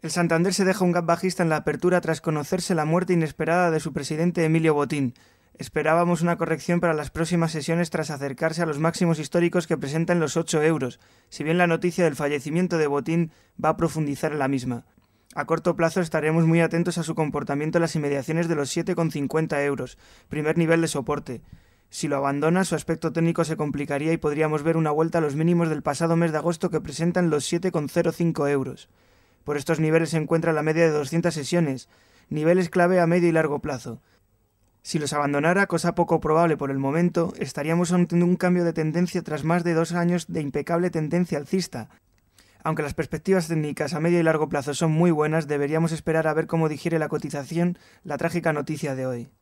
El Santander se deja un gap bajista en la apertura tras conocerse la muerte inesperada de su presidente Emilio Botín. Esperábamos una corrección para las próximas sesiones tras acercarse a los máximos históricos que presentan los 8 euros, si bien la noticia del fallecimiento de Botín va a profundizar en la misma. A corto plazo estaremos muy atentos a su comportamiento en las inmediaciones de los 7,50 euros, primer nivel de soporte. Si lo abandona, su aspecto técnico se complicaría y podríamos ver una vuelta a los mínimos del pasado mes de agosto que presentan los 7,05 euros. Por estos niveles se encuentra la media de 200 sesiones, niveles clave a medio y largo plazo. Si los abandonara, cosa poco probable por el momento, estaríamos ante un cambio de tendencia tras más de dos años de impecable tendencia alcista. Aunque las perspectivas técnicas a medio y largo plazo son muy buenas, deberíamos esperar a ver cómo digiere la cotización la trágica noticia de hoy.